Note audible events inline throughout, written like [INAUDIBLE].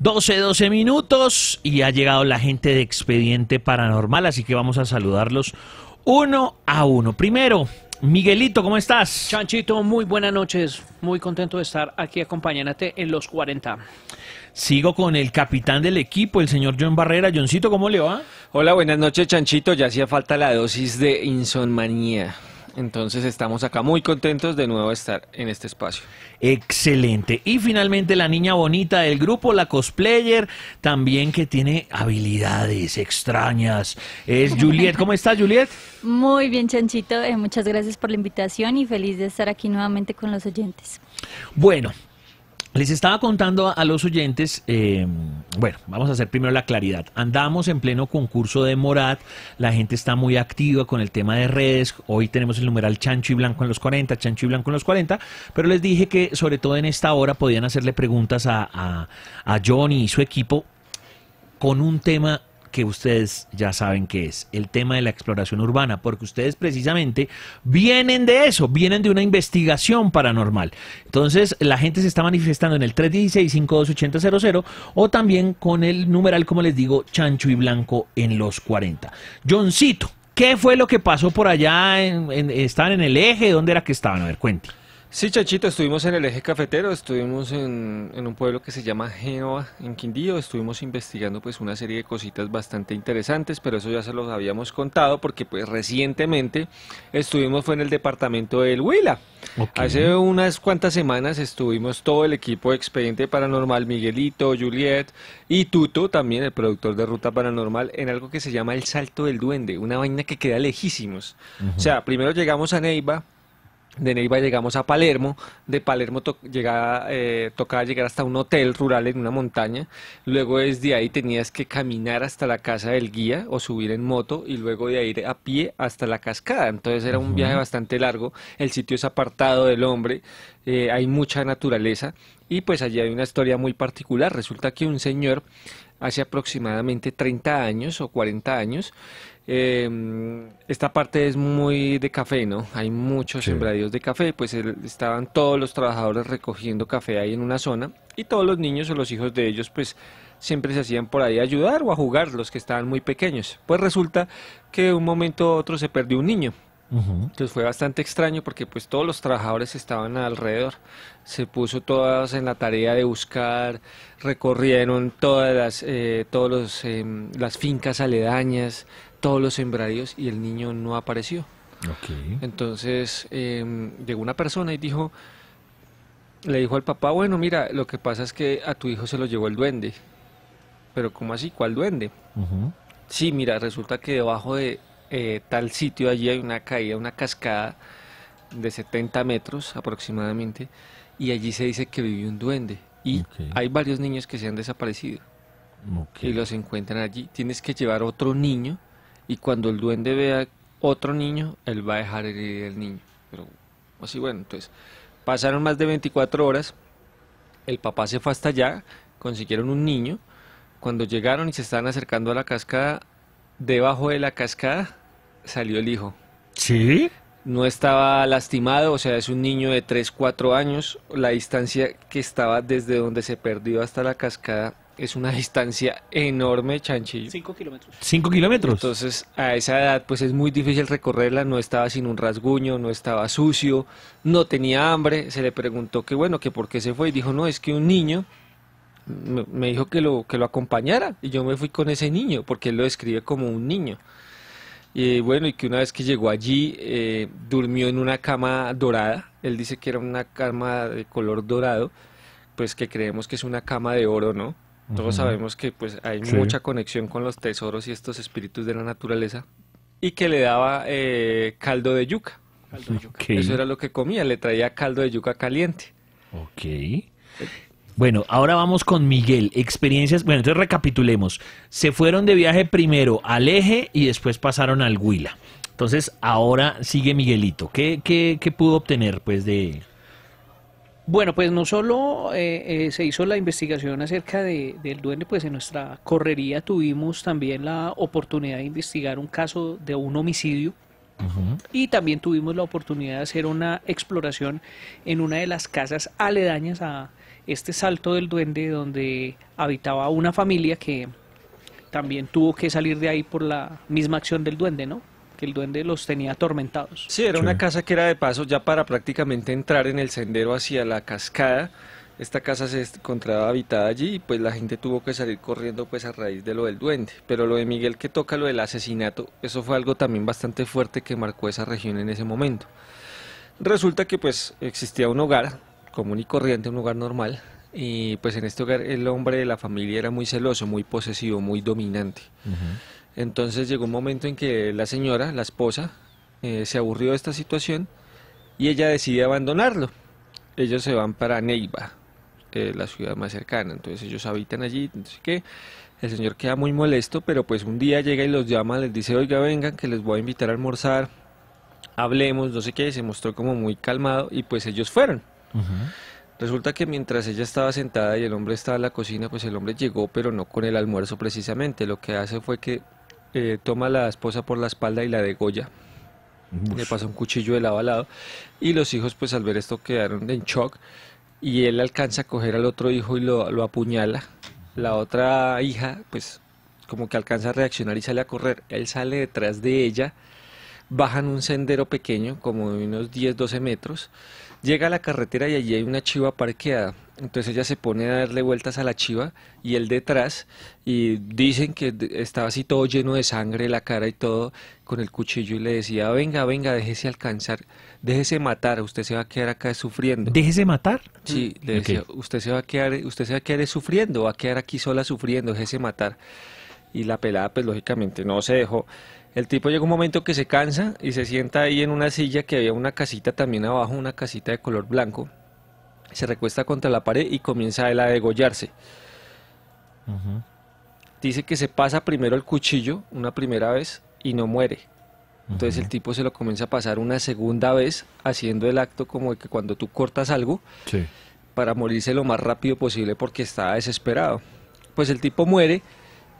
12, 12 minutos y ha llegado la gente de Expediente Paranormal, así que vamos a saludarlos uno a uno. Primero, Miguelito, ¿cómo estás? Chanchito, muy buenas noches. Muy contento de estar aquí acompañándote en los 40. Sigo con el capitán del equipo, el señor John Barrera. Johncito, ¿cómo le va? Hola, buenas noches, Chanchito. Ya hacía falta la dosis de insonmanía. Entonces estamos acá muy contentos de nuevo estar en este espacio. Excelente. Y finalmente la niña bonita del grupo, la cosplayer, también que tiene habilidades extrañas. Es Juliet. ¿Cómo estás, Juliet? Muy bien, Chanchito. Eh, muchas gracias por la invitación y feliz de estar aquí nuevamente con los oyentes. Bueno, les estaba contando a los oyentes, em, bueno, vamos a hacer primero la claridad. Andamos en pleno concurso de Morat, la gente está muy activa con el tema de redes, hoy tenemos el numeral Chancho y Blanco en los 40, Chancho y Blanco en los 40, pero les dije que sobre todo en esta hora podían hacerle preguntas a, a, a Johnny y su equipo con un tema que ustedes ya saben qué es, el tema de la exploración urbana, porque ustedes precisamente vienen de eso, vienen de una investigación paranormal. Entonces, la gente se está manifestando en el 316 cero o también con el numeral, como les digo, chancho y blanco en los 40. Johncito, ¿qué fue lo que pasó por allá? En, en, ¿Estaban en el eje? ¿Dónde era que estaban? A ver, cuente. Sí, Chachito, estuvimos en el eje cafetero, estuvimos en, un pueblo que se llama Génova, en Quindío, estuvimos investigando pues una serie de cositas bastante interesantes, pero eso ya se los habíamos contado porque pues recientemente estuvimos fue en el departamento del Huila. Hace unas cuantas semanas estuvimos todo el equipo de Expediente Paranormal, Miguelito, Juliet y Tuto, también el productor de Ruta Paranormal, en algo que se llama El Salto del Duende, una vaina que queda lejísimos. O sea, primero llegamos a Neiva, de Neiva llegamos a Palermo, de Palermo eh, tocaba llegar hasta un hotel rural en una montaña, luego desde ahí tenías que caminar hasta la casa del guía o subir en moto y luego de ahí a pie hasta la cascada, entonces era un viaje bastante largo, el sitio es apartado del hombre, eh, hay mucha naturaleza y pues allí hay una historia muy particular, resulta que un señor hace aproximadamente 30 años o 40 años. Em, esta parte es muy de café, ¿no? Hay muchos sembradíos de café, pues estaban todos los trabajadores recogiendo café ahí en una zona y todos los niños o los hijos de ellos pues siempre se hacían por ahí a ayudar o a jugar los que estaban muy pequeños. Pues resulta que de un momento u otro se perdió un niño entonces fue bastante extraño porque pues todos los trabajadores estaban alrededor. Se puso todos en la tarea de buscar, recorrieron todas las, eh, todos em, las fincas aledañas, todos los sembradíos y el niño no apareció. Entonces em, llegó una persona y dijo, le dijo al papá, bueno, mira, lo que pasa es que a tu hijo se lo llevó el duende. Pero ¿cómo así? ¿Cuál duende? Sí, mira, resulta que debajo de eh, tal sitio, allí hay una caída, una cascada de 70 metros aproximadamente, y allí se dice que vivió un duende. Y hay varios niños que se han desaparecido y los encuentran allí. Tienes que llevar otro niño y cuando el duende vea otro niño, él va a dejar herir al niño. Pero así bueno, entonces pasaron más de 24 horas, el papá se fue hasta allá, consiguieron un niño, cuando llegaron y se estaban acercando a la cascada, debajo de la cascada salió el hijo. ¿Sí? No estaba lastimado, o sea, es un niño de 3, 4 años. La distancia que estaba desde donde se perdió hasta la cascada es una [LAUGHS] distancia enorme, Chanchillo. 5 kilómetros. 5 kilómetros. Entonces, a esa edad, pues es muy difícil recorrerla. No estaba sin un rasguño, no estaba sucio, no tenía hambre. Se le preguntó que, bueno, que por qué se fue. Y dijo, no, es que un niño me dijo que lo, que lo acompañara y yo me fui con ese niño porque él lo describe como un niño. Y bueno, y que una vez que llegó allí eh, durmió en una cama dorada, él dice que era una cama de color dorado, pues que creemos que es una cama de oro, ¿no? Todos sabemos que pues hay mucha conexión con los tesoros y estos espíritus de la naturaleza y que le daba eh, caldo de yuca. Caldo Eso era lo que comía, le traía caldo de yuca caliente. Ok. Bueno, ahora vamos con Miguel. Experiencias. Bueno, entonces recapitulemos. Se fueron de viaje primero al eje y después pasaron al Huila. Entonces, ahora sigue Miguelito. ¿Qué, qué, pudo obtener pues de.? Bueno, pues no solo eh, eh, se hizo la investigación acerca de, del duende, pues en nuestra correría tuvimos también la oportunidad de investigar un caso de un homicidio y también tuvimos la oportunidad de hacer una exploración en una de las casas aledañas a, este salto del duende donde habitaba una familia que también tuvo que salir de ahí por la misma acción del duende, ¿no? que el duende los tenía atormentados. Sí, era una casa que era de paso ya para prácticamente entrar en el sendero hacia la cascada. Esta casa se encontraba habitada allí y pues la gente tuvo que salir corriendo pues a raíz de lo del duende. Pero lo de Miguel que toca lo del asesinato, eso fue algo también bastante fuerte que marcó esa región en ese momento. Resulta que pues existía un hogar común y corriente, un lugar normal. Y pues en este hogar el hombre de la familia era muy celoso, muy posesivo, muy dominante. Entonces llegó un momento en que la señora, la esposa, eh, se aburrió de esta situación y ella decide abandonarlo. Ellos se van para Neiva, la ciudad más cercana. Entonces ellos habitan allí, entonces que el señor queda muy molesto, pero pues un día llega y los llama, les dice, oiga, vengan, que les voy a invitar a almorzar, hablemos, no sé qué, se mostró como muy calmado y pues ellos fueron. Resulta que mientras ella estaba sentada y el hombre estaba en la cocina, pues el hombre llegó, pero no con el almuerzo precisamente. Lo que hace fue que eh, toma a la esposa por la espalda y la degolla. Le pasa un cuchillo de lado a lado. Y los hijos, pues al ver esto, quedaron en shock. Y él alcanza a coger al otro hijo y lo, lo apuñala. La otra hija, pues como que alcanza a reaccionar y sale a correr. Él sale detrás de ella. Bajan un sendero pequeño, como de unos 10, 12 metros Llega a la carretera y allí hay una chiva parqueada. Entonces ella se pone a darle vueltas a la chiva y él detrás y dicen que estaba así todo lleno de sangre, la cara y todo, con el cuchillo y le decía, venga, venga, déjese alcanzar, déjese matar, usted se va a quedar acá sufriendo. ¿Déjese matar? Sí, le decía, usted se va a quedar, usted se va a quedar sufriendo, va a quedar aquí sola sufriendo, déjese matar. Y la pelada pues lógicamente no se dejó el tipo llega un momento que se cansa y se sienta ahí en una silla que había una casita también abajo, una casita de color blanco. Se recuesta contra la pared y comienza él a degollarse. Dice que se pasa primero el cuchillo una primera vez y no muere. Entonces el tipo se lo comienza a pasar una segunda vez haciendo el acto como de que cuando tú cortas algo para morirse lo más rápido posible porque está desesperado. Pues el tipo muere,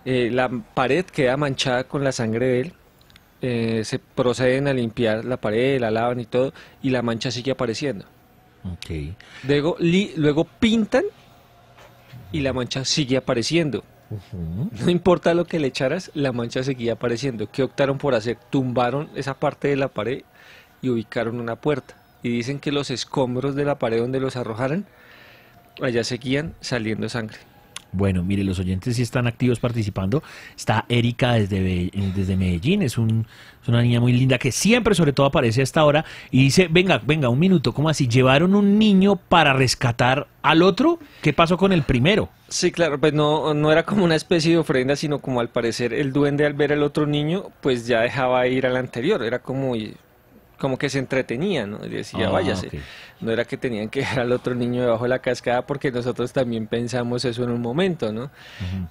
eh, la pared queda manchada con la sangre de él eh, se proceden a limpiar la pared, la lavan y todo, y la mancha sigue apareciendo. Luego, pintan y la mancha sigue apareciendo. No importa lo que le echaras, la mancha seguía apareciendo. ¿Qué optaron por hacer? Tumbaron esa parte de la pared y ubicaron una puerta. Y dicen que los escombros de la pared donde los arrojaran, allá seguían saliendo sangre. Bueno, mire, los oyentes sí están activos participando. Está Erika desde, desde Medellín, es, una niña muy linda que siempre sobre todo aparece hasta esta hora y dice, venga, venga, un minuto, ¿cómo así? ¿Llevaron un niño para rescatar al otro? ¿Qué pasó con el primero? Sí, claro, pues no, no era como una especie de ofrenda, sino como al parecer el duende al ver al otro niño, pues ya dejaba ir al anterior, era como, como que se entretenía, ¿no? Y decía, ah, váyase. No era que tenían que [LAUGHS] dejar al otro niño debajo de la cascada porque nosotros también pensamos eso en un momento, ¿no?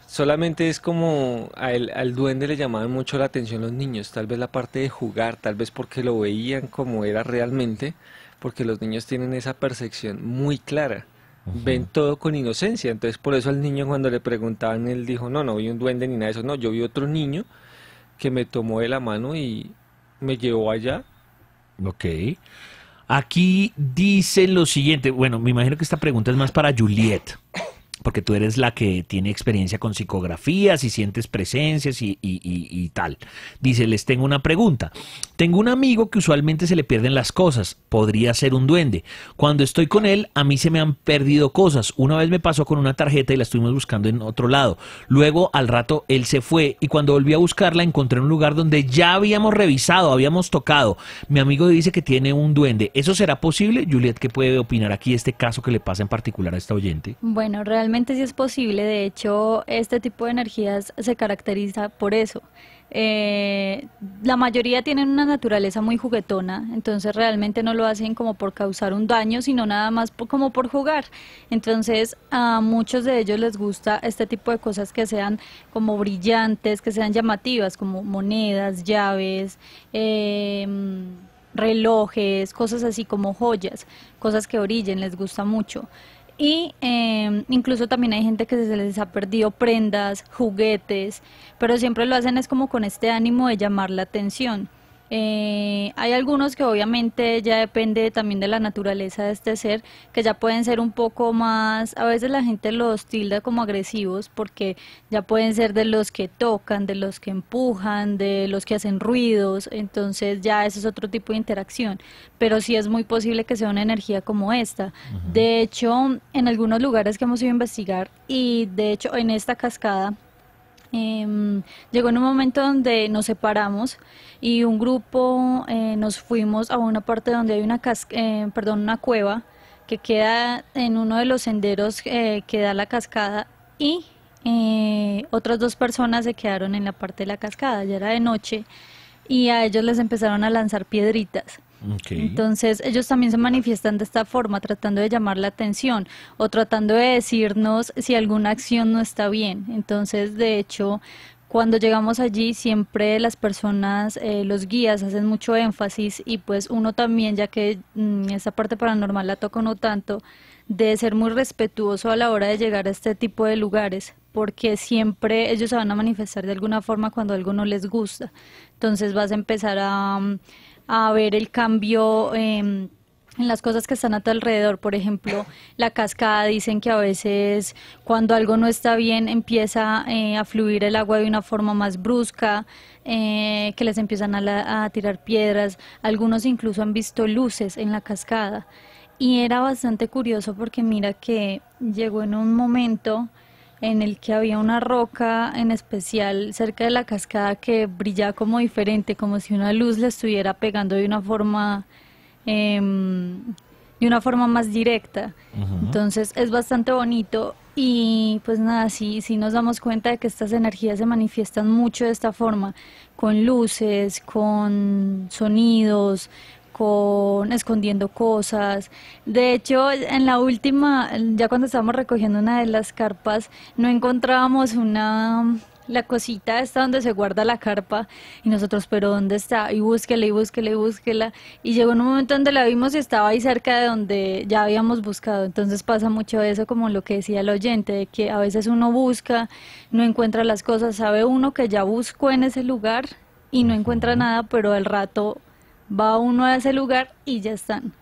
Solamente es como al, duende le llamaban mucho la atención los niños, tal vez la parte de jugar, tal vez porque lo veían como era realmente, porque los niños tienen esa percepción muy clara. Ven todo con inocencia, entonces por eso al niño cuando le preguntaban, él dijo, no, no vi un duende ni nada de eso, no, yo vi otro niño que me tomó de la mano y me llevó allá Ok. Aquí dice lo siguiente. Bueno, me imagino que esta pregunta es más para Juliet porque tú eres la que tiene experiencia con psicografías y sientes presencias y, tal. Dice, les tengo una pregunta. Tengo un amigo que usualmente se le pierden las cosas, podría ser un duende. Cuando estoy con él, a mí se me han perdido cosas. Una vez me pasó con una tarjeta y la estuvimos buscando en otro lado. Luego, al rato, él se fue y cuando volví a buscarla, encontré un lugar donde ya habíamos revisado, habíamos tocado. Mi amigo dice que tiene un duende. ¿Eso será posible? Juliet, ¿qué puede opinar aquí este caso que le pasa en particular a esta oyente? Bueno, realmente realmente sí es posible, de hecho este tipo de energías se caracteriza por eso. Eh, la mayoría tienen una naturaleza muy juguetona, entonces realmente no lo hacen como por causar un daño, sino nada más como por jugar. Entonces a muchos de ellos les gusta este tipo de cosas que sean como brillantes, que sean llamativas, como monedas, llaves. Em, relojes, cosas así como joyas, cosas que brillen, les gusta mucho. Y em, incluso también hay gente que se les ha perdido prendas, juguetes, pero siempre lo hacen es como con este ánimo de llamar la atención. Eh, hay algunos que obviamente ya depende también de la naturaleza de este ser, que ya pueden ser un poco más, a veces la gente los tilda como agresivos porque ya pueden ser de los que tocan, de los que empujan, de los que hacen ruidos, entonces ya eso es otro tipo de interacción, pero sí es muy posible que sea una energía como esta. De hecho, en algunos lugares que hemos ido a investigar y de hecho en esta cascada, Em, llegó en un momento donde nos separamos y un grupo eh, nos fuimos a una parte donde hay una, eh, perdón, una cueva que queda en uno de los senderos eh, que da la cascada y otras dos personas se quedaron en la parte de la cascada, ya era de noche y a ellos les empezaron a lanzar piedritas. Entonces ellos también se manifiestan de esta forma, tratando de llamar la atención o tratando de decirnos si alguna acción no está bien. Entonces, de hecho, cuando llegamos allí siempre las personas, eh, los guías hacen mucho énfasis y pues uno también, ya que mm, esta parte paranormal la toco no tanto, de ser muy respetuoso a la hora de llegar a este tipo de lugares, porque siempre ellos se van a manifestar de alguna forma cuando algo no les gusta. Entonces vas a empezar a... Mm, a ver el cambio. Em, en las cosas que están a tu alrededor, por ejemplo, la cascada, dicen que a veces cuando algo no está bien empieza eh, a fluir el agua de una forma más brusca, eh, que les empiezan a tirar piedras, algunos incluso han visto luces en la cascada. Y era bastante curioso porque mira que llegó en un momento en el que había una roca en especial cerca de la cascada que brillaba como diferente, como si una luz le estuviera pegando de una forma em, de una forma más directa. Entonces es bastante bonito y pues nada, sí, sí nos damos cuenta de que estas energías se manifiestan mucho de esta forma, con luces, con sonidos, con escondiendo cosas. De hecho, en la última, ya cuando estábamos recogiendo una de las carpas, no encontrábamos una la cosita está donde se guarda la carpa y nosotros, pero ¿dónde está? Y búsquela y búsquela y búsquela. Y llegó un momento donde la vimos y estaba ahí cerca de donde ya habíamos buscado. Entonces pasa mucho eso como lo que decía el oyente, de que a veces uno busca, no encuentra las cosas, sabe uno que ya buscó en ese lugar y no encuentra nada, pero al rato Va uno a ese lugar y ya están.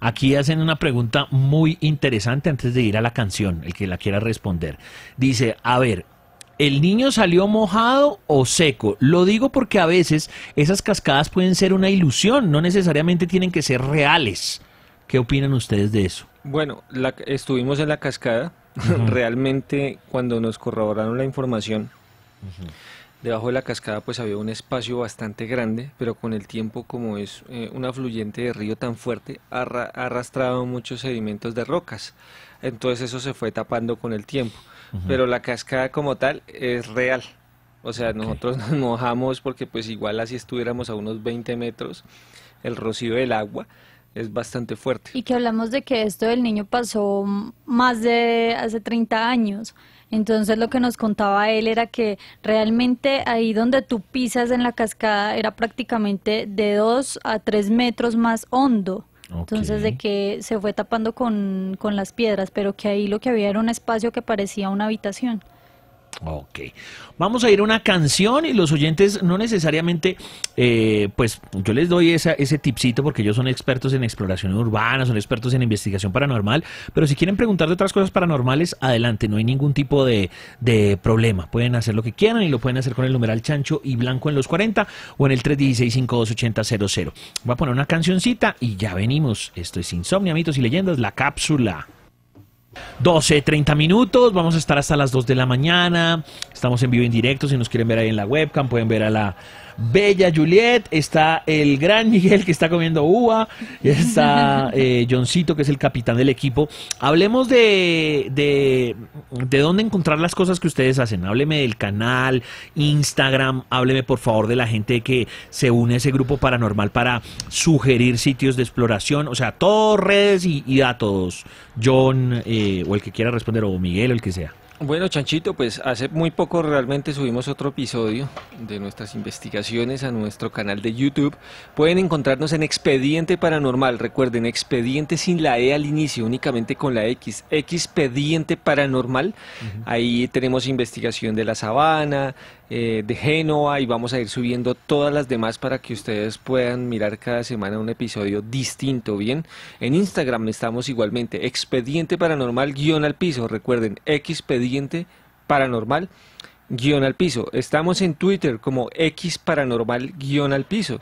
Aquí hacen una pregunta muy interesante antes de ir a la canción, el que la quiera responder. Dice, a ver, ¿el niño salió mojado o seco? Lo digo porque a veces esas cascadas pueden ser una ilusión, no necesariamente tienen que ser reales. ¿Qué opinan ustedes de eso? Bueno, la, estuvimos en la cascada. [LAUGHS] Realmente, cuando nos corroboraron la información, Debajo de la cascada pues había un espacio bastante grande, pero con el tiempo como es eh, un afluyente de río tan fuerte, ha arrastrado muchos sedimentos de rocas. Entonces eso se fue tapando con el tiempo. Pero la cascada como tal es real. O sea, nosotros [LAUGHS] nos mojamos porque pues igual así estuviéramos a unos 20 metros, el rocío del agua es bastante fuerte. Y que hablamos de que esto del niño pasó más de hace 30 años. Entonces lo que nos contaba él era que realmente ahí donde tú pisas en la cascada era prácticamente de 2 a 3 metros más hondo. Entonces de que se fue tapando con, con las piedras, pero que ahí lo que había era un espacio que parecía una habitación. Ok, vamos a ir a una canción y los oyentes no necesariamente, eh, pues yo les doy ese tipcito porque ellos son expertos en exploración urbana, son expertos en investigación paranormal, pero si quieren preguntar de otras cosas paranormales, adelante, no hay ningún tipo de, problema, pueden hacer lo que quieran y lo pueden hacer con el numeral chancho y blanco en los 40 o en el 316 5280 Voy a poner una cancioncita y ya venimos, esto es Insomnia, mitos y leyendas, la cápsula. 12, 30 minutos, vamos a estar hasta las 2 de la mañana, estamos en vivo en directo, si nos quieren ver ahí en la webcam, pueden ver a la, Bella Juliet, está el gran [LAUGHS] Miguel que está comiendo uva, está eh, Johncito que es el capitán del equipo. Hablemos de, de, de, dónde encontrar las cosas que ustedes hacen. Hábleme del canal, Instagram, hábleme por favor de la gente que se une a ese grupo paranormal para sugerir sitios de exploración. O sea, Torres redes y, a datos. John eh, o el que quiera responder o Miguel o el que sea. Bueno, Chanchito, pues hace muy poco realmente subimos otro episodio de nuestras investigaciones a nuestro canal de YouTube. Pueden encontrarnos en Expediente Paranormal. Recuerden, Expediente sin la E al inicio, únicamente con la X. Expediente Paranormal. Ahí tenemos investigación de la sabana, eh, de Génova y vamos a ir subiendo todas las demás para que ustedes puedan mirar cada semana un episodio distinto, ¿bien? En Instagram estamos igualmente, Expediente Paranormal guión al piso. Recuerden, Expediente expediente paranormal guión al piso. Estamos en Twitter como X Paranormal guión al piso.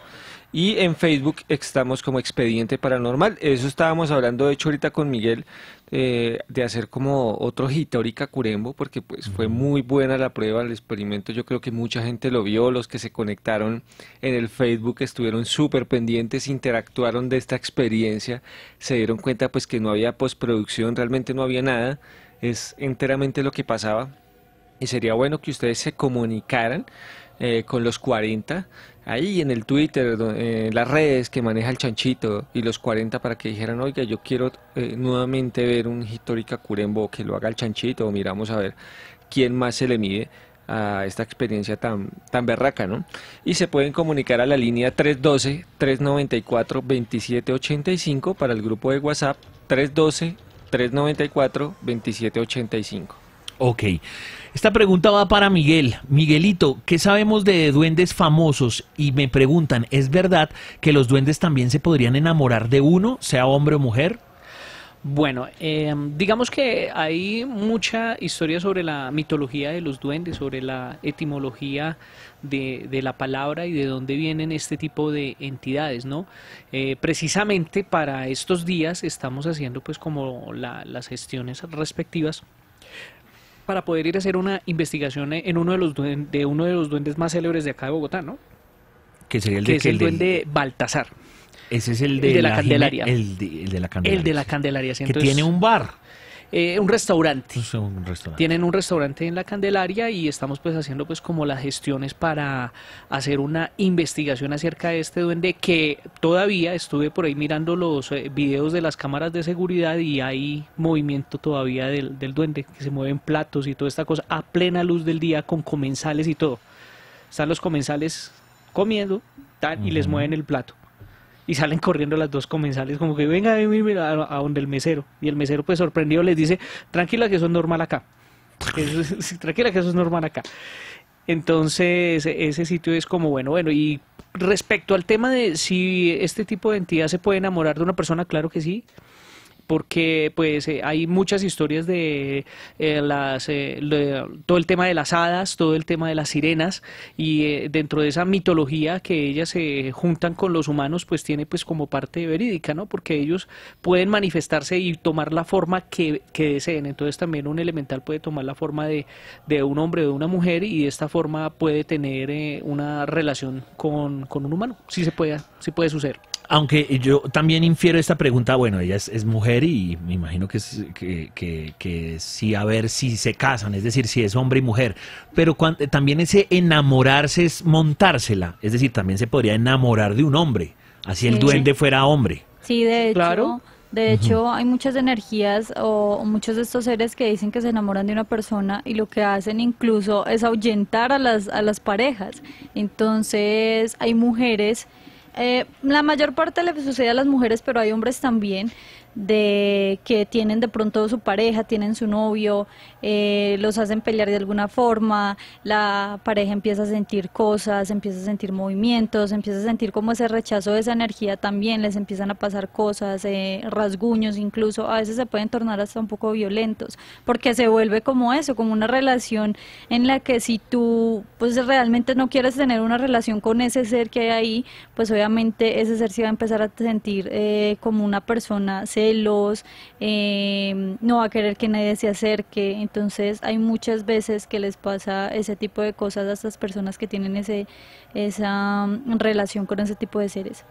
Y en Facebook estamos como Expediente Paranormal. Eso estábamos hablando, de hecho, ahorita con Miguel, eh, de hacer como otro Hitórica Curembo, porque pues fue muy buena la prueba, el experimento. Yo creo que mucha gente lo vio, los que se conectaron en el Facebook estuvieron súper pendientes, interactuaron de esta experiencia, se dieron cuenta pues que no había postproducción, realmente no había nada es enteramente lo que pasaba y sería bueno que ustedes se comunicaran eh, con los 40 ahí en el Twitter, en eh, las redes que maneja el chanchito y los 40 para que dijeran, oiga, yo quiero eh, nuevamente ver un histórica Curembo que lo haga el chanchito, miramos a ver quién más se le mide a esta experiencia tan, tan berraca, ¿no? Y se pueden comunicar a la línea 312-394-2785 para el grupo de WhatsApp 312 394-2785. Ok. Esta pregunta va para Miguel. Miguelito, ¿qué sabemos de duendes famosos? Y me preguntan, ¿es verdad que los duendes también se podrían enamorar de uno, sea hombre o mujer? Bueno, em, digamos que hay mucha historia sobre la mitología de los duendes, sobre la etimología de, la palabra y de dónde vienen este tipo de entidades, ¿no? Eh, precisamente para estos días estamos haciendo pues como las gestiones respectivas para poder ir a hacer una investigación en uno de los duendes, de uno de los duendes más célebres de acá de Bogotá, ¿no? Que sería el, de el, duende Baltasar. Ese es el de, la, Candelaria. El de, la Candelaria. El que tiene un bar. Eh, pues, un, restaurante. Tienen un restaurante en la Candelaria y estamos pues haciendo pues como las gestiones para hacer una investigación acerca de este duende que todavía estuve por ahí mirando los eh, videos de las cámaras de seguridad y hay movimiento todavía del, duende, que se mueven platos y toda esta cosa a plena luz del día con comensales y todo. Están los comensales comiendo y les mueven el plato y salen corriendo las dos comensales como que venga a, a donde el mesero y el mesero pues sorprendido les dice tranquila que eso es normal acá [LAUGHS] tranquila que eso es normal acá entonces ese sitio es como bueno bueno y respecto al tema de si este tipo de entidad se puede enamorar de una persona claro que sí porque pues eh, hay muchas historias de eh, las, eh, todo el tema de las hadas, todo el tema de las sirenas y dentro de esa mitología que ellas se juntan con los humanos pues tiene pues como parte verídica, ¿no? Porque ellos pueden manifestarse y tomar la forma que, deseen, entonces también un elemental puede tomar la forma de, de un hombre o de una mujer y de esta forma puede tener una relación con, un humano, se puede, sí puede suceder. Aunque yo también infiero esta pregunta, bueno, ella es, mujer y me imagino que, sí, a ver si se casan, es decir, si es hombre y mujer, pero también ese enamorarse es montársela, es decir, también se podría enamorar de un hombre, así el duende fuera hombre. Sí, de hecho, de hecho hay muchas energías o muchos de estos seres que dicen que se enamoran de una persona y lo que hacen incluso es ahuyentar a las, a las parejas. Entonces hay mujeres eh, la mayor parte le sucede a las mujeres, pero hay hombres también de que tienen de pronto su pareja, tienen su novio, eh, los hacen pelear de alguna forma, la pareja empieza a sentir cosas, empieza a sentir movimientos, empieza a sentir como ese rechazo de esa energía también, les empiezan a pasar cosas, eh, rasguños incluso, a veces se pueden tornar hasta un poco violentos, porque se vuelve como eso, como una relación en la que si tú pues realmente no quieres tener una relación con ese ser que hay ahí, pues obviamente ese ser se va a empezar a sentir eh, como una persona, se los em, no va a querer que nadie se acerque. Entonces hay muchas veces que les pasa ese tipo de cosas a estas personas que tienen ese, esa mm, relación con ese tipo de seres.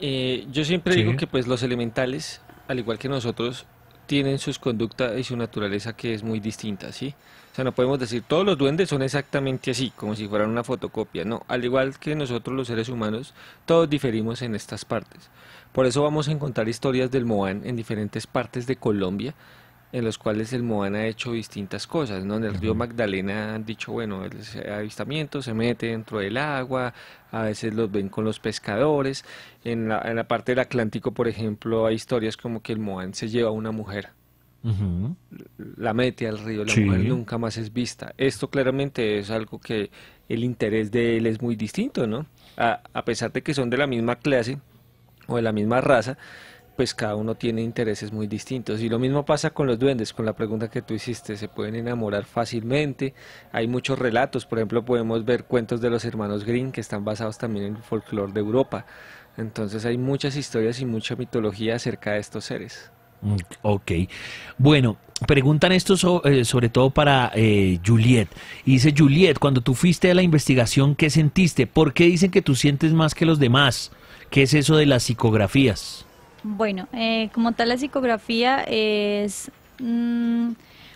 Eh, yo siempre digo que pues los elementales, al igual que nosotros, tienen sus conductas y su naturaleza que es muy distinta, ¿sí? O sea, no podemos decir todos los duendes son exactamente así, como si fueran una fotocopia, no. Al igual que nosotros los seres humanos, todos diferimos en estas partes. Por eso vamos a encontrar historias del Moán en diferentes partes de Colombia, en los cuales el Moan ha hecho distintas cosas. ¿no? En el río Magdalena han dicho, bueno, el avistamiento se mete dentro del agua, a veces los ven con los pescadores. En la, parte del Atlántico, por ejemplo, hay historias como que el Moan se lleva a una mujer la mete al río, la mujer nunca más es vista. Esto claramente es algo que el interés de él es muy distinto, ¿no? a, pesar de que son de la misma clase, o de la misma raza, pues cada uno tiene intereses muy distintos. Y lo mismo pasa con los duendes, con la pregunta que tú hiciste, se pueden enamorar fácilmente. Hay muchos relatos, por ejemplo, podemos ver cuentos de los hermanos Green que están basados también en el folclore de Europa. Entonces hay muchas historias y mucha mitología acerca de estos seres. Mm, ok. Bueno, preguntan esto eh, sobre, todo para eh, Juliet. dice, Juliet, cuando tú fuiste a la investigación, ¿qué sentiste? ¿Por qué dicen que tú sientes más que los demás? ¿Qué es eso de las psicografías? Bueno, eh, como tal la psicografía es mm,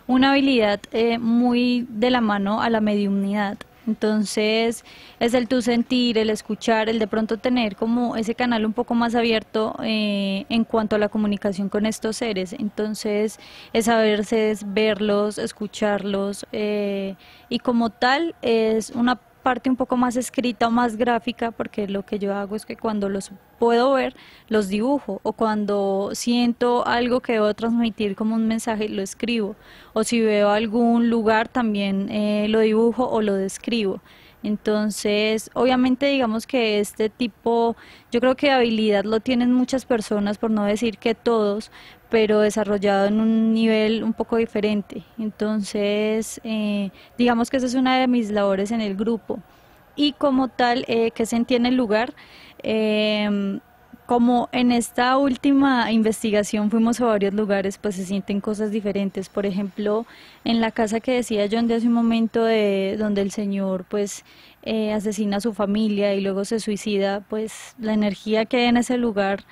una habilidad eh, muy de la mano a la mediunidad. Entonces es el tu sentir, el escuchar, el de pronto tener como ese canal un poco más abierto eh, en cuanto a la comunicación con estos seres. Entonces es saberse, es verlos, escucharlos y como tal es una parte un poco más escrita o más gráfica, porque lo que yo hago es que cuando los puedo ver, los dibujo, o cuando siento algo que debo transmitir como un mensaje, lo escribo, o si veo algún lugar también eh, lo dibujo o lo describo. Entonces, obviamente digamos que este tipo, yo creo que habilidad lo tienen muchas personas, por no decir que todos, pero desarrollado en un nivel un poco diferente. Entonces, eh, digamos que esa es una de mis labores en el grupo. Y como tal, eh, que se entiende el lugar, em, como en esta última investigación fuimos a varios lugares, pues se sienten cosas diferentes. Por ejemplo, en la casa que decía John de hace un momento, de, donde el señor pues eh, asesina a su familia y luego se suicida, pues la energía que hay en ese lugar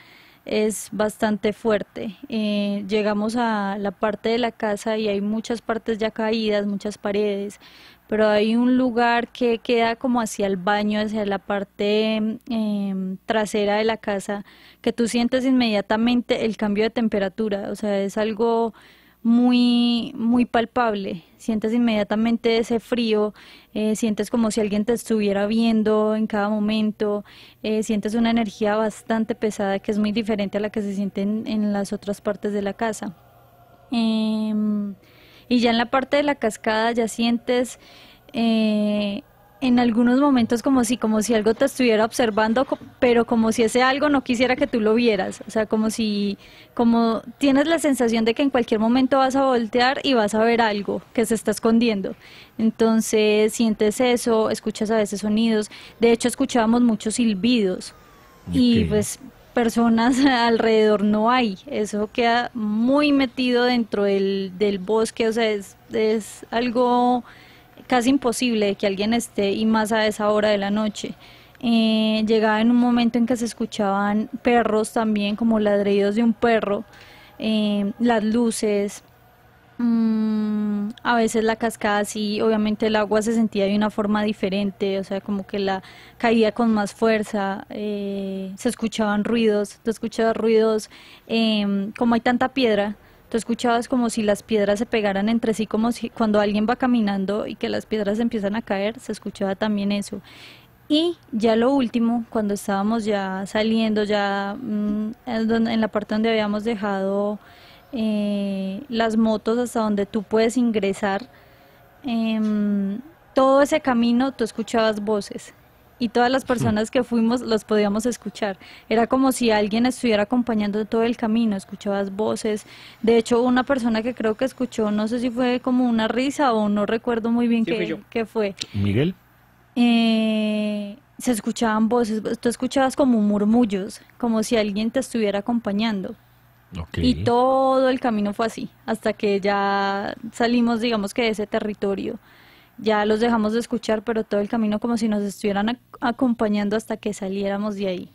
es bastante fuerte. Eh, llegamos a la parte de la casa y hay muchas partes ya caídas, muchas paredes, pero hay un lugar que queda como hacia el baño, hacia la parte em, trasera de la casa, que tú sientes inmediatamente el cambio de temperatura, o sea, es algo muy, muy palpable. Sientes inmediatamente ese frío, eh, sientes como si alguien te estuviera viendo en cada momento, eh, sientes una energía bastante pesada que es muy diferente a la que se siente en, las otras partes de la casa. Em, y ya en la parte de la cascada ya sientes eh, en algunos momentos como si, como si algo te estuviera observando, pero como si ese algo no quisiera que tú lo vieras. O sea, como si, como tienes la sensación de que en cualquier momento vas a voltear y vas a ver algo que se está escondiendo. Entonces sientes eso, escuchas a veces sonidos. De hecho, escuchábamos muchos silbidos. Y pues personas [LAUGHS] alrededor no hay. Eso queda muy metido dentro del, del bosque. O sea, es, es algo casi imposible que alguien esté y más a esa hora de la noche. Eh, llegaba en un momento en que se escuchaban perros también, como ladridos de un perro, eh, las luces, mm, a veces la cascada sí, obviamente el agua se sentía de una forma diferente, o sea, como que la caía con más fuerza, eh, se escuchaban ruidos, se escuchaban ruidos, em, como hay tanta piedra, Tú escuchabas como si las piedras se pegaran entre sí, como si cuando alguien va caminando y que las piedras empiezan a caer, se escuchaba también eso. Y ya lo último, cuando estábamos ya saliendo, ya mm, en la parte donde habíamos dejado eh, las motos hasta donde tú puedes ingresar, em, todo ese camino tú escuchabas voces y todas las personas que fuimos los podíamos escuchar. Era como si alguien estuviera acompañando todo el camino, escuchabas voces. De hecho, una persona que creo que escuchó, no sé si fue como una risa o no recuerdo muy bien qué, fue. Miguel. Eh, se escuchaban voces, tú escuchabas como murmullos, como si alguien te estuviera acompañando. Y todo el camino fue así, hasta que ya salimos, digamos que de ese territorio. Ya los dejamos de escuchar, pero todo el camino como si nos estuvieran acompañando hasta que saliéramos de ahí.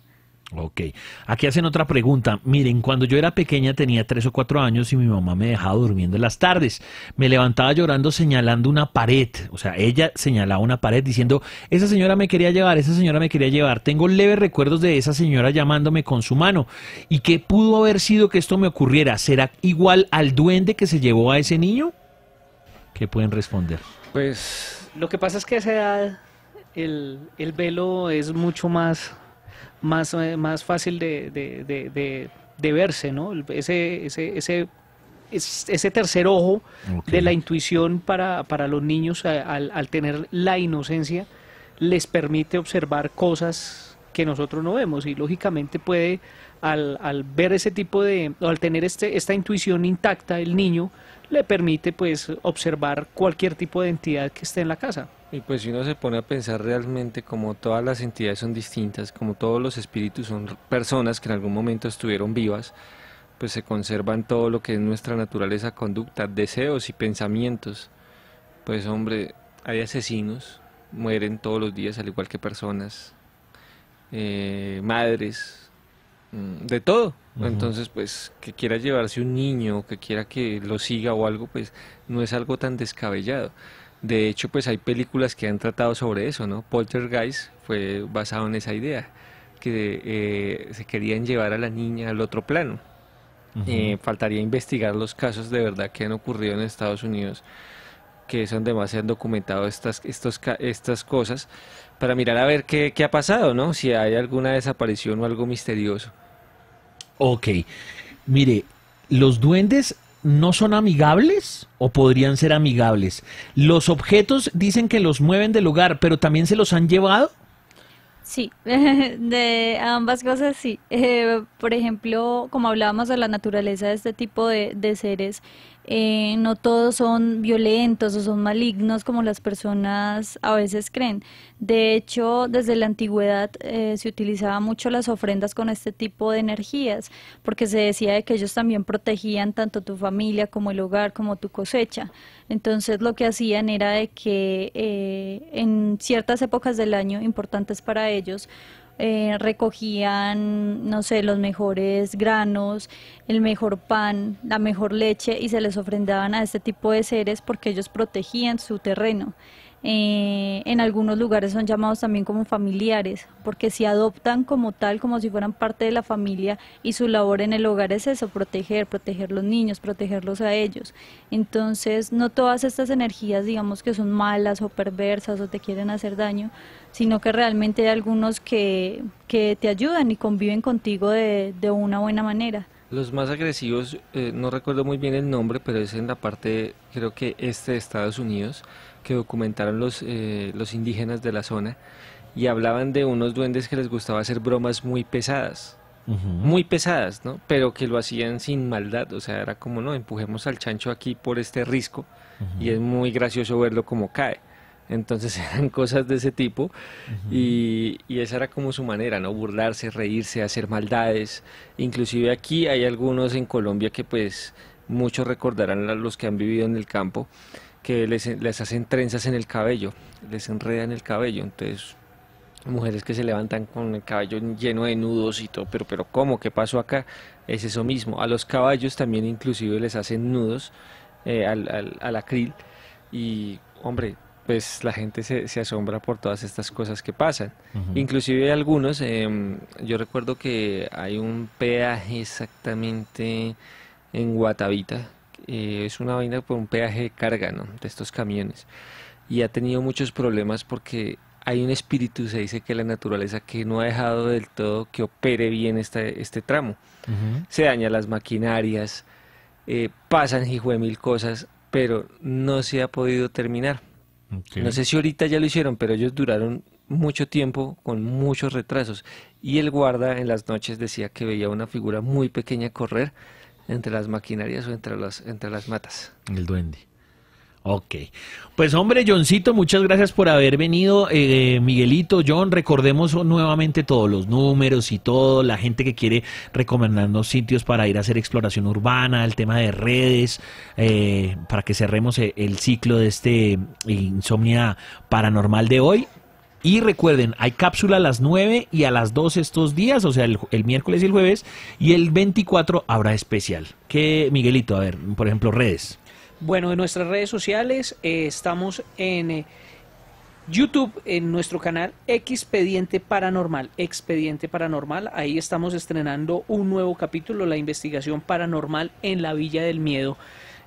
Ok, aquí hacen otra pregunta. Miren, cuando yo era pequeña tenía tres o cuatro años y mi mamá me dejaba durmiendo en las tardes. Me levantaba llorando señalando una pared. O sea, ella señalaba una pared diciendo, esa señora me quería llevar, esa señora me quería llevar. Tengo leves recuerdos de esa señora llamándome con su mano. ¿Y qué pudo haber sido que esto me ocurriera? ¿Será igual al duende que se llevó a ese niño? ¿Qué pueden responder? Pues lo que pasa es que a esa edad el, el velo es mucho más, más, eh, fácil de, verse, ¿no? Ese, ese, ese, ese tercer ojo de la intuición para, para los niños al, al tener la inocencia les permite observar cosas que nosotros no vemos y lógicamente puede al, ver ese tipo de, o al tener este, esta intuición intacta el niño, le permite pues observar cualquier tipo de entidad que esté en la casa. Y pues si uno se pone a pensar realmente como todas las entidades son distintas, como todos los espíritus son personas que en algún momento estuvieron vivas, pues se conservan todo lo que es nuestra naturaleza, conducta, deseos y pensamientos. Pues hombre, hay asesinos, mueren todos los días al igual que personas, eh, madres, mm, de todo. Entonces, pues, que quiera llevarse un niño, que quiera que lo siga o algo, pues no es algo tan descabellado. De hecho, pues hay películas que han tratado sobre eso, ¿no? Poltergeist fue basado en esa idea, que eh, se querían llevar a la niña al otro plano. Eh, faltaría investigar los casos de verdad que han ocurrido en Estados Unidos, que es donde más se han documentado estas, estas cosas para mirar a ver qué, ha pasado, ¿no? Si hay alguna desaparición o algo misterioso. Ok, mire, los duendes no son amigables o podrían ser amigables. Los objetos dicen que los mueven del lugar, pero también se los han llevado. Sí, [LAUGHS] de ambas cosas sí. Eh, por ejemplo, como hablábamos de la naturaleza de este tipo de, de seres, eh, no todos son violentos o son malignos como las personas a veces creen. De hecho, desde la antigüedad eh, se utilizaba mucho las ofrendas con este tipo de energías, porque se decía de que ellos también protegían tanto tu familia como el hogar, como tu cosecha. Entonces lo que hacían era de que eh, en ciertas épocas del año importantes para ellos, eh, recogían, no sé, los mejores granos, el mejor pan, la mejor leche y se les ofrendaban a este tipo de seres porque ellos protegían su terreno. Eh, en algunos lugares son llamados también como familiares, porque se adoptan como tal, como si fueran parte de la familia y su labor en el hogar es eso, proteger, proteger los niños, protegerlos a ellos. Entonces, no todas estas energías, digamos que son malas o perversas o te quieren hacer daño, sino que realmente hay algunos que, que te ayudan y conviven contigo de, de una buena manera. Los más agresivos, eh, no recuerdo muy bien el nombre, pero es en la parte, creo que este de Estados Unidos, que documentaron los, eh, los indígenas de la zona y hablaban de unos duendes que les gustaba hacer bromas muy pesadas. Muy pesadas, ¿no? Pero que lo hacían sin maldad, o sea, era como, no, empujemos al chancho aquí por este risco y es muy gracioso verlo como cae. Entonces [LAUGHS] eran cosas de ese tipo y, y, esa era como su manera, ¿no? Burlarse, reírse, hacer maldades. Inclusive aquí hay algunos en Colombia que pues muchos recordarán a los que han vivido en el campo que les, hacen trenzas en el cabello, les enredan el cabello, entonces mujeres que se levantan con el cabello lleno de nudos y todo, pero, pero ¿cómo? ¿Qué pasó acá? Es eso mismo. A los caballos también inclusive les hacen nudos eh, al, al, acril y, hombre, pues la gente se, asombra por todas estas cosas que pasan. Inclusive Inclusive algunos, em, yo recuerdo que hay un peaje exactamente en Guatavita, eh, es una vaina por un peaje de carga, De estos camiones. Y ha tenido muchos problemas porque hay un espíritu, se dice que la naturaleza, que no ha dejado del todo que opere bien este, este tramo. Se dañan las maquinarias, eh, pasan de mil cosas, pero no se ha podido terminar. No sé si ahorita ya lo hicieron, pero ellos duraron mucho tiempo con muchos retrasos. Y el guarda en las noches decía que veía una figura muy pequeña correr entre las maquinarias o entre, las entre las matas. El duende. Ok. Pues hombre, Johncito, muchas gracias por haber venido. Eh, eh, Miguelito, John, recordemos nuevamente todos los números y todo, la gente que quiere recomendarnos sitios para ir a hacer exploración urbana, el tema de redes, eh, para que cerremos el ciclo de este Insomnia Paranormal de hoy. Y recuerden, hay cápsula a las 9 y a las 12 estos días, o sea, el, miércoles y el jueves, y el 24 habrá especial. ¿Qué, Miguelito? A ver, por ejemplo, redes. Bueno, en nuestras redes sociales eh, estamos en eh, YouTube, en nuestro canal Expediente Paranormal, Expediente Paranormal, ahí estamos estrenando un nuevo capítulo, la investigación paranormal en la Villa del Miedo.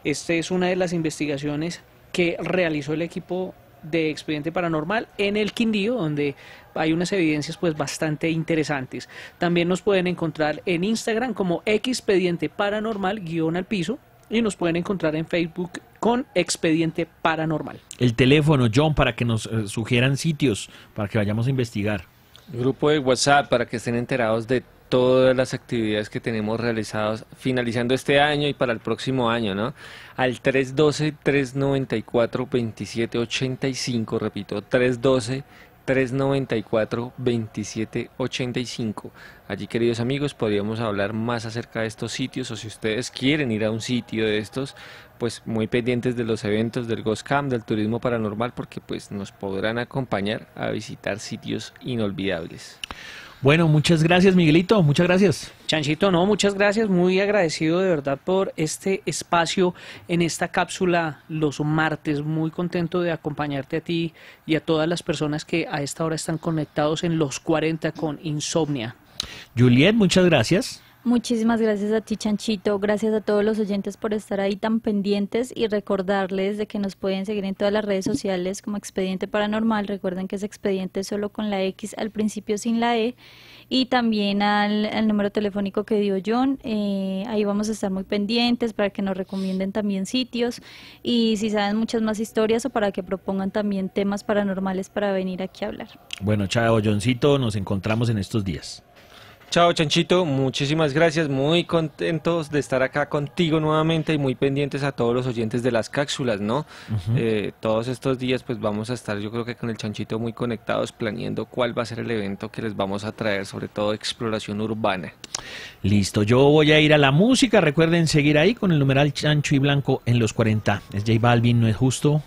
Esta es una de las investigaciones que realizó el equipo de Expediente Paranormal en el Quindío, donde hay unas evidencias pues bastante interesantes. También nos pueden encontrar en Instagram como Expediente Paranormal guión al piso y nos pueden encontrar en Facebook con Expediente Paranormal. El teléfono, John, para que nos eh, sugieran sitios, para que vayamos a investigar. Grupo de WhatsApp para que estén enterados de todas las actividades que tenemos realizadas finalizando este año y para el próximo año, ¿no? Al 312-394-2785, repito, 312. 394-2785. Allí, queridos amigos, podríamos hablar más acerca de estos sitios o si ustedes quieren ir a un sitio de estos, pues muy pendientes de los eventos del Ghost Camp, del turismo paranormal, porque pues nos podrán acompañar a visitar sitios inolvidables. Bueno, muchas gracias, Miguelito. Muchas gracias. Chanchito, no, muchas gracias. Muy agradecido de verdad por este espacio en esta cápsula los martes. Muy contento de acompañarte a ti y a todas las personas que a esta hora están conectados en los 40 con Insomnia. Juliet, muchas gracias. Muchísimas gracias a ti, Chanchito. Gracias a todos los oyentes por estar ahí tan pendientes y recordarles de que nos pueden seguir en todas las redes sociales como Expediente Paranormal. Recuerden que es Expediente solo con la X al principio sin la E y también al, número telefónico que dio John. Eh, ahí vamos a estar muy pendientes para que nos recomienden también sitios y si saben muchas más historias o para que propongan también temas paranormales para venir aquí a hablar. Bueno, chao, Johncito. Nos encontramos en estos días. Chao, Chanchito. Muchísimas gracias. Muy contentos de estar acá contigo nuevamente y muy pendientes a todos los oyentes de las cápsulas, ¿no? Eh, todos estos días, pues vamos a estar, yo creo que con el Chanchito muy conectados, planeando cuál va a ser el evento que les vamos a traer, sobre todo exploración urbana. Listo. Yo voy a ir a la música. Recuerden seguir ahí con el numeral Chancho y Blanco en los 40. Es J Balvin, no es justo.